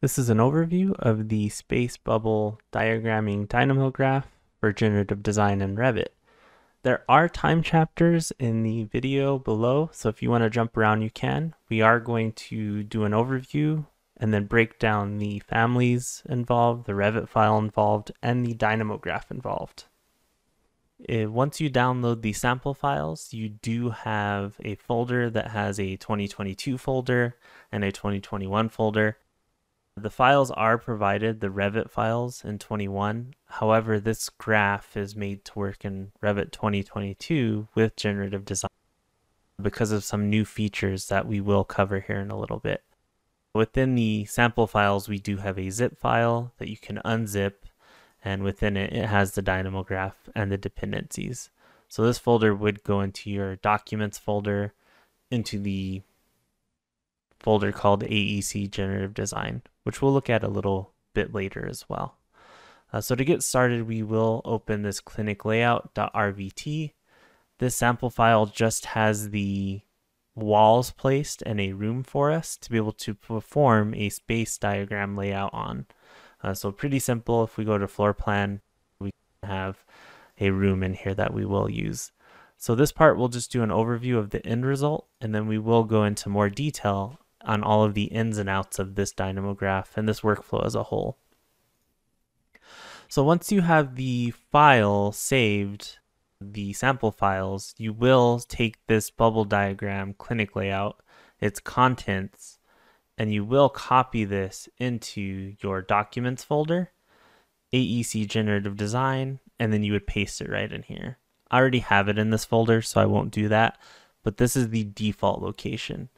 This is an overview of the space bubble diagramming dynamo graph for generative design in Revit. There are time chapters in the video below, so if you want to jump around, you can. We are going to do an overview and then break down the families involved, the Revit file involved, and the dynamo graph involved. Eh, once you download the sample files, you do have a folder that has a 2022 folder and a 2021 folder the files are provided, the Revit files in 21. However, this graph is made to work in Revit 2022 with generative design because of some new features that we will cover here in a little bit. Within the sample files, we do have a zip file that you can unzip, and within it, it has the dynamo graph and the dependencies. So this folder would go into your documents folder, into the folder called AEC Generative Design which we'll look at a little bit later as well. Uh, so to get started, we will open this clinic layout.rvt. This sample file just has the walls placed and a room for us to be able to perform a space diagram layout on. Uh, so pretty simple. If we go to floor plan, we have a room in here that we will use. So this part, we'll just do an overview of the end result, and then we will go into more detail on all of the ins and outs of this dynamograph and this workflow as a whole. So once you have the file saved, the sample files, you will take this bubble diagram clinic layout, its contents, and you will copy this into your documents folder, AEC generative design, and then you would paste it right in here. I already have it in this folder, so I won't do that, but this is the default location.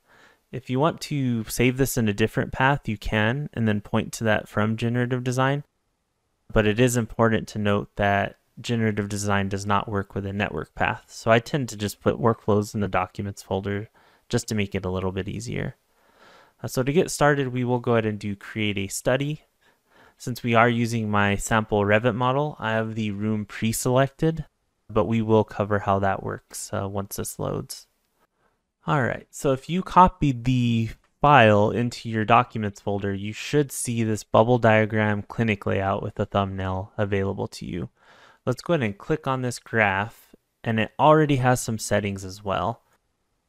If you want to save this in a different path, you can, and then point to that from generative design. But it is important to note that generative design does not work with a network path. So I tend to just put workflows in the documents folder just to make it a little bit easier. Uh, so to get started, we will go ahead and do create a study. Since we are using my sample Revit model, I have the room pre-selected, but we will cover how that works uh, once this loads. All right, so if you copied the file into your documents folder, you should see this bubble diagram clinic layout with a thumbnail available to you. Let's go ahead and click on this graph and it already has some settings as well.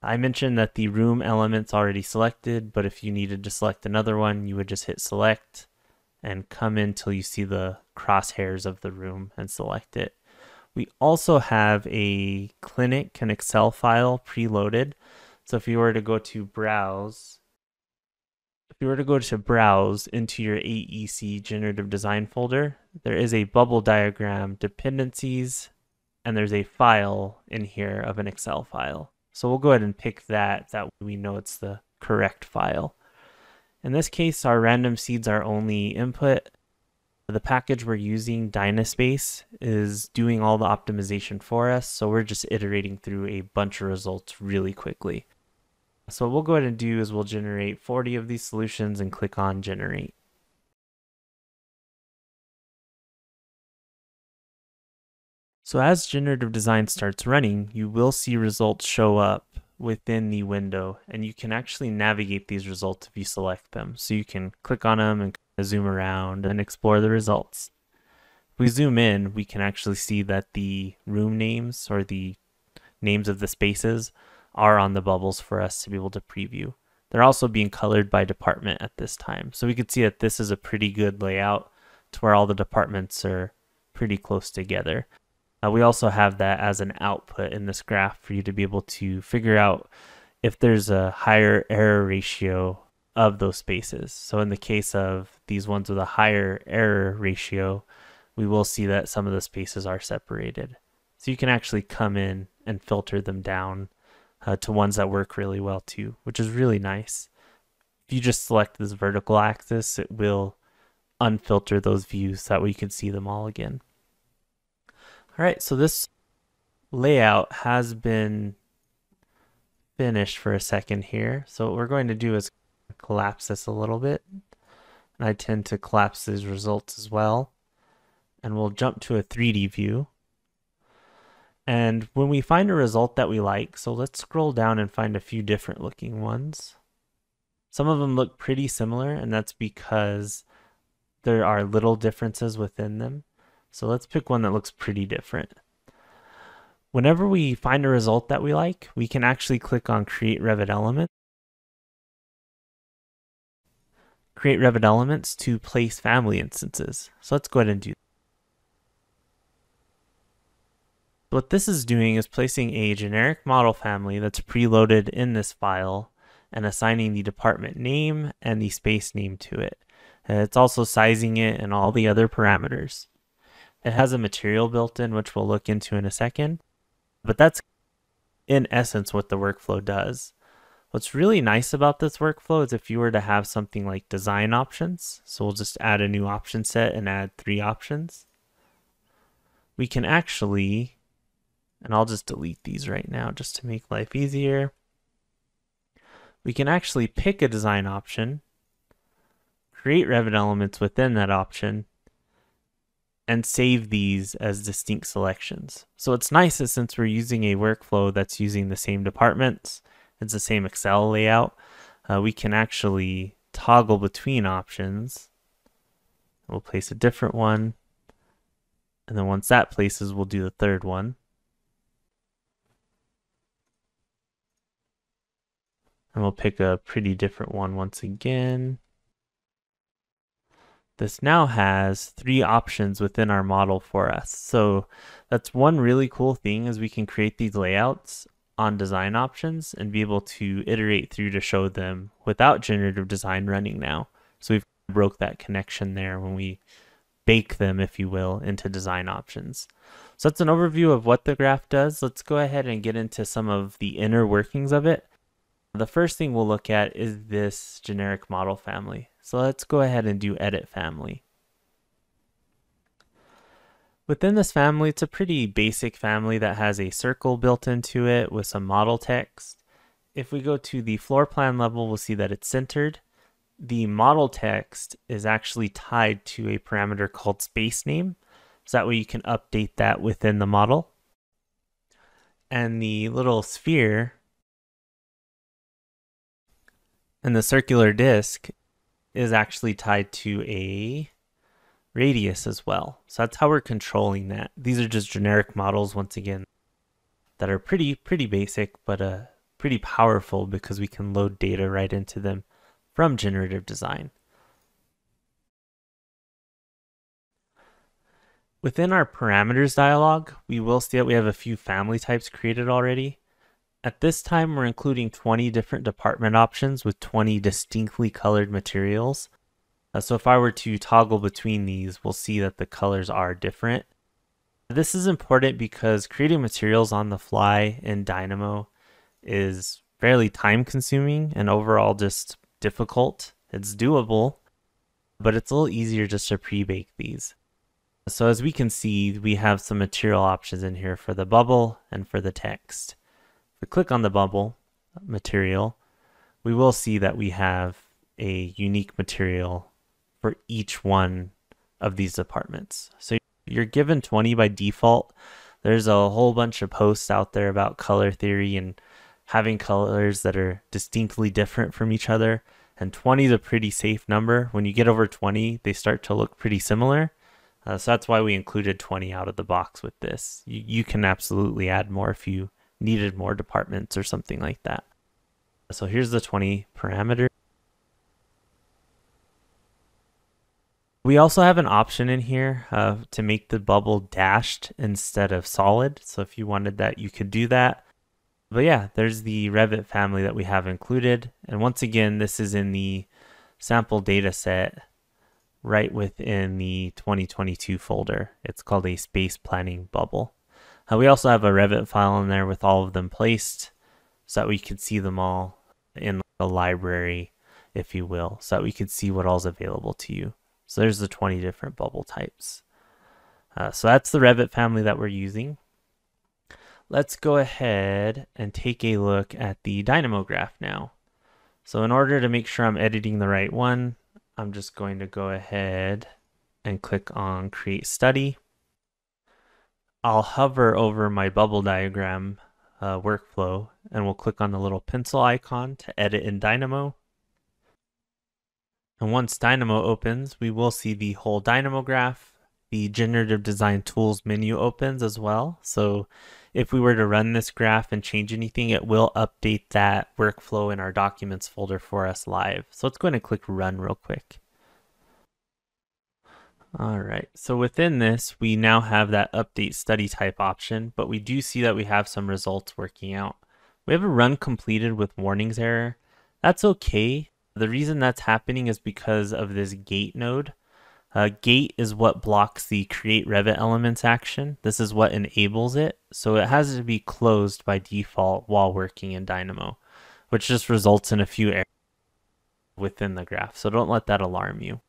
I mentioned that the room element's already selected, but if you needed to select another one, you would just hit select and come in till you see the crosshairs of the room and select it. We also have a clinic and Excel file preloaded so if you were to go to browse, if you were to go to browse into your AEC generative design folder, there is a bubble diagram dependencies, and there's a file in here of an Excel file. So we'll go ahead and pick that. That we know it's the correct file. In this case, our random seeds are only input. The package we're using, Dynaspace, is doing all the optimization for us, so we're just iterating through a bunch of results really quickly. So what we'll go ahead and do is we'll generate 40 of these solutions and click on generate. So as generative design starts running, you will see results show up within the window and you can actually navigate these results if you select them. So you can click on them and zoom around and explore the results. If we zoom in, we can actually see that the room names or the names of the spaces are on the bubbles for us to be able to preview. They're also being colored by department at this time. So we can see that this is a pretty good layout to where all the departments are pretty close together. Uh, we also have that as an output in this graph for you to be able to figure out if there's a higher error ratio of those spaces. So in the case of these ones with a higher error ratio, we will see that some of the spaces are separated. So you can actually come in and filter them down uh, to ones that work really well too, which is really nice. If you just select this vertical axis, it will unfilter those views. That way you can see them all again. All right, so this layout has been finished for a second here. So what we're going to do is collapse this a little bit. And I tend to collapse these results as well. And we'll jump to a 3D view. And when we find a result that we like, so let's scroll down and find a few different looking ones. Some of them look pretty similar, and that's because there are little differences within them. So let's pick one that looks pretty different. Whenever we find a result that we like, we can actually click on Create Revit Element. Create Revit Elements to place family instances. So let's go ahead and do that. what this is doing is placing a generic model family that's preloaded in this file and assigning the department name and the space name to it. And it's also sizing it and all the other parameters. It has a material built in, which we'll look into in a second, but that's in essence what the workflow does. What's really nice about this workflow is if you were to have something like design options, so we'll just add a new option set and add three options, we can actually and I'll just delete these right now just to make life easier. We can actually pick a design option, create Revit elements within that option, and save these as distinct selections. So it's nice that since we're using a workflow that's using the same departments, it's the same Excel layout, uh, we can actually toggle between options. We'll place a different one. And then once that places, we'll do the third one. And we'll pick a pretty different one once again. This now has three options within our model for us. So that's one really cool thing is we can create these layouts on design options and be able to iterate through to show them without generative design running now. So we've broke that connection there when we bake them, if you will, into design options. So that's an overview of what the graph does. Let's go ahead and get into some of the inner workings of it. The first thing we'll look at is this generic model family. So let's go ahead and do edit family. Within this family, it's a pretty basic family that has a circle built into it with some model text. If we go to the floor plan level, we'll see that it's centered. The model text is actually tied to a parameter called space name. So that way you can update that within the model. And the little sphere and the circular disk is actually tied to a radius as well. So that's how we're controlling that. These are just generic models once again that are pretty pretty basic but uh pretty powerful because we can load data right into them from generative design. Within our parameters dialog, we will see that we have a few family types created already. At this time, we're including 20 different department options with 20 distinctly colored materials. Uh, so if I were to toggle between these, we'll see that the colors are different. This is important because creating materials on the fly in Dynamo is fairly time consuming and overall just difficult. It's doable, but it's a little easier just to pre-bake these. So as we can see, we have some material options in here for the bubble and for the text we click on the bubble material, we will see that we have a unique material for each one of these departments. So you're given 20 by default. There's a whole bunch of posts out there about color theory and having colors that are distinctly different from each other. And 20 is a pretty safe number. When you get over 20, they start to look pretty similar. Uh, so that's why we included 20 out of the box with this. You, you can absolutely add more if you needed more departments or something like that. So here's the 20 parameter. We also have an option in here uh, to make the bubble dashed instead of solid. So if you wanted that, you could do that. But yeah, there's the Revit family that we have included. And once again, this is in the sample data set right within the 2022 folder. It's called a space planning bubble. Uh, we also have a Revit file in there with all of them placed so that we can see them all in the library, if you will, so that we can see what all's available to you. So there's the 20 different bubble types. Uh, so that's the Revit family that we're using. Let's go ahead and take a look at the Dynamo graph now. So in order to make sure I'm editing the right one, I'm just going to go ahead and click on create study. I'll hover over my bubble diagram uh, workflow and we'll click on the little pencil icon to edit in Dynamo. And once Dynamo opens, we will see the whole Dynamo graph. The Generative Design Tools menu opens as well. So if we were to run this graph and change anything, it will update that workflow in our Documents folder for us live. So let's go ahead and click Run real quick. All right, so within this, we now have that update study type option, but we do see that we have some results working out. We have a run completed with warnings error. That's okay. The reason that's happening is because of this gate node. Uh, gate is what blocks the create Revit elements action. This is what enables it. So it has to be closed by default while working in Dynamo, which just results in a few errors within the graph. So don't let that alarm you.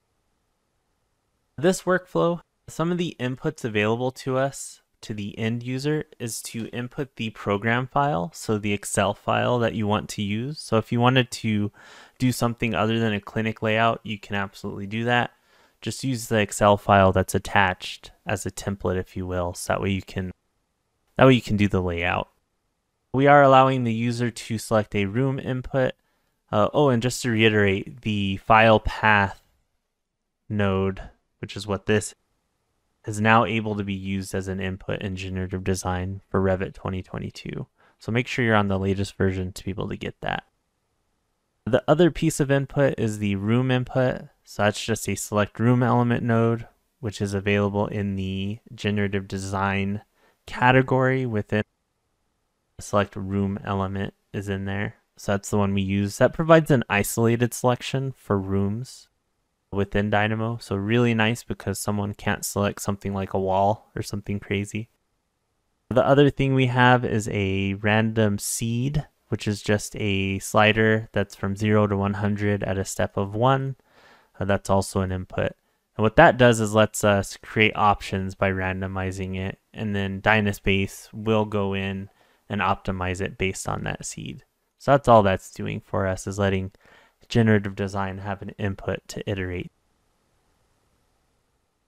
This workflow, some of the inputs available to us to the end user is to input the program file, so the Excel file that you want to use. So if you wanted to do something other than a clinic layout, you can absolutely do that. Just use the Excel file that's attached as a template, if you will, so that way you can that way you can do the layout. We are allowing the user to select a room input. Uh, oh, and just to reiterate, the file path node which is what this is now able to be used as an input in generative design for Revit 2022. So make sure you're on the latest version to be able to get that. The other piece of input is the room input. So that's just a select room element node, which is available in the generative design category within select room element is in there. So that's the one we use. That provides an isolated selection for rooms within Dynamo. So really nice because someone can't select something like a wall or something crazy. The other thing we have is a random seed, which is just a slider that's from 0 to 100 at a step of 1. Uh, that's also an input. And what that does is lets us create options by randomizing it, and then Dynaspace will go in and optimize it based on that seed. So that's all that's doing for us is letting generative design have an input to iterate.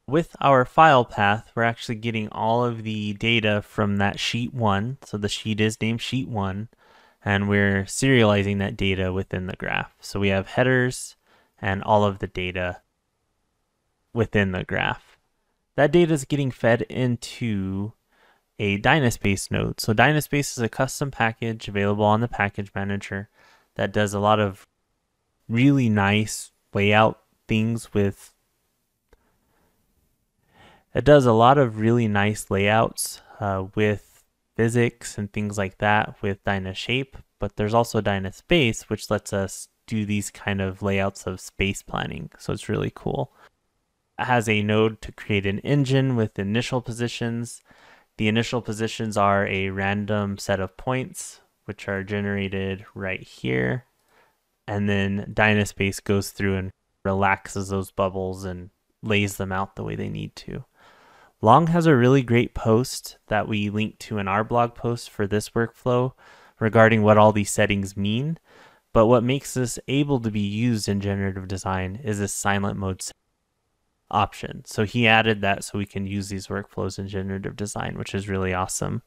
With our file path, we're actually getting all of the data from that sheet one. So the sheet is named sheet one, and we're serializing that data within the graph. So we have headers and all of the data within the graph. That data is getting fed into a Dynaspace node. So Dynaspace is a custom package available on the package manager that does a lot of really nice layout things with it does a lot of really nice layouts uh, with physics and things like that with DynaShape, but there's also DynaSpace, which lets us do these kind of layouts of space planning. So it's really cool. It has a node to create an engine with initial positions. The initial positions are a random set of points, which are generated right here and then Dynaspace goes through and relaxes those bubbles and lays them out the way they need to. Long has a really great post that we link to in our blog post for this workflow regarding what all these settings mean. But what makes this able to be used in generative design is this silent mode option. So he added that so we can use these workflows in generative design, which is really awesome.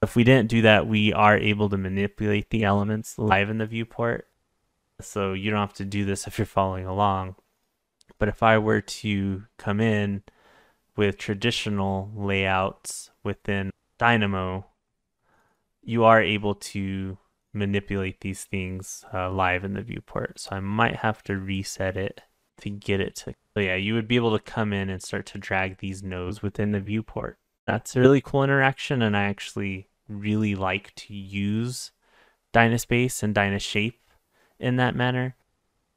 If we didn't do that, we are able to manipulate the elements live in the viewport so you don't have to do this if you're following along. But if I were to come in with traditional layouts within Dynamo, you are able to manipulate these things uh, live in the viewport. So I might have to reset it to get it to. So yeah, you would be able to come in and start to drag these nodes within the viewport. That's a really cool interaction, and I actually really like to use Dynaspace and Dynashape in that manner.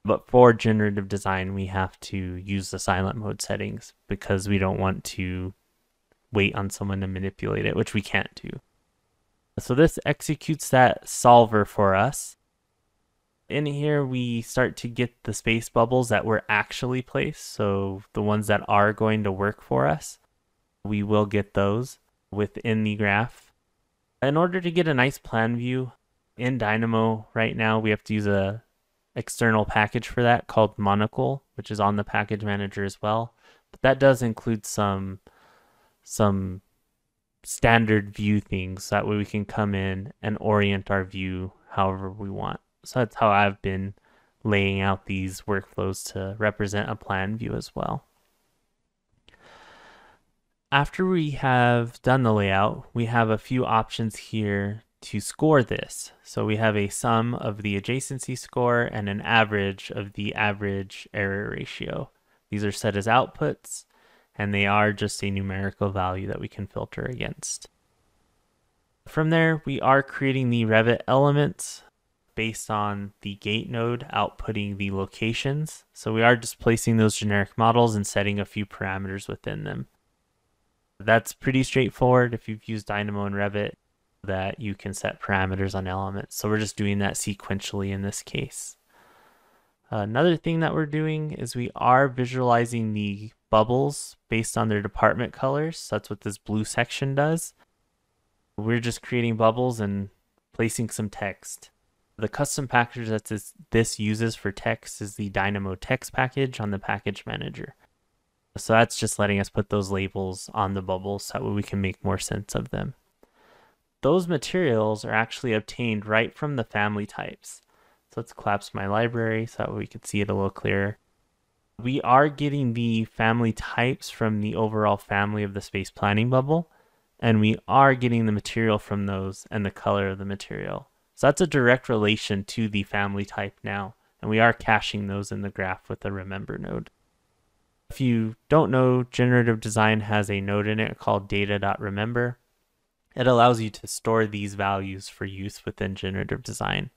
But for generative design, we have to use the silent mode settings because we don't want to wait on someone to manipulate it, which we can't do. So this executes that solver for us. In here, we start to get the space bubbles that were actually placed, so the ones that are going to work for us. We will get those within the graph. In order to get a nice plan view, in Dynamo right now, we have to use a external package for that called Monocle, which is on the package manager as well. But that does include some some standard view things. That way we can come in and orient our view however we want. So that's how I've been laying out these workflows to represent a plan view as well. After we have done the layout, we have a few options here to score this. So we have a sum of the adjacency score and an average of the average error ratio. These are set as outputs, and they are just a numerical value that we can filter against. From there, we are creating the Revit elements based on the gate node outputting the locations. So we are displacing those generic models and setting a few parameters within them. That's pretty straightforward. If you've used Dynamo and Revit, that you can set parameters on elements. So we're just doing that sequentially in this case. Another thing that we're doing is we are visualizing the bubbles based on their department colors. That's what this blue section does. We're just creating bubbles and placing some text. The custom package that this, this uses for text is the Dynamo text package on the package manager. So that's just letting us put those labels on the bubbles so that we can make more sense of them those materials are actually obtained right from the family types. So let's collapse my library so that we can see it a little clearer. We are getting the family types from the overall family of the space planning bubble, and we are getting the material from those and the color of the material. So that's a direct relation to the family type now, and we are caching those in the graph with a remember node. If you don't know, generative design has a node in it called data.remember it allows you to store these values for use within generative design.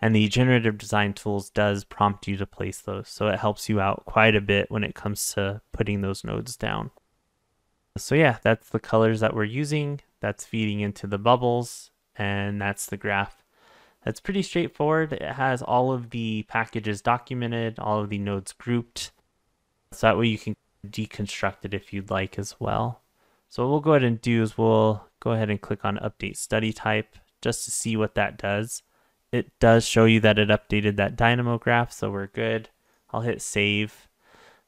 And the generative design tools does prompt you to place those. So it helps you out quite a bit when it comes to putting those nodes down. So yeah, that's the colors that we're using. That's feeding into the bubbles and that's the graph. That's pretty straightforward. It has all of the packages documented, all of the nodes grouped. So that way you can deconstruct it if you'd like as well. So what we'll go ahead and do is we'll go ahead and click on update study type just to see what that does. It does show you that it updated that dynamo graph, so we're good. I'll hit save.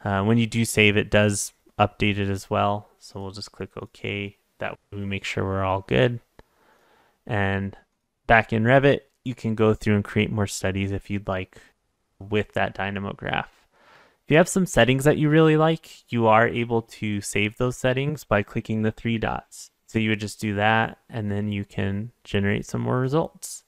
Uh, when you do save, it does update it as well. So we'll just click OK. That we make sure we're all good. And back in Revit, you can go through and create more studies if you'd like with that dynamo graph. If you have some settings that you really like, you are able to save those settings by clicking the three dots. So you would just do that and then you can generate some more results.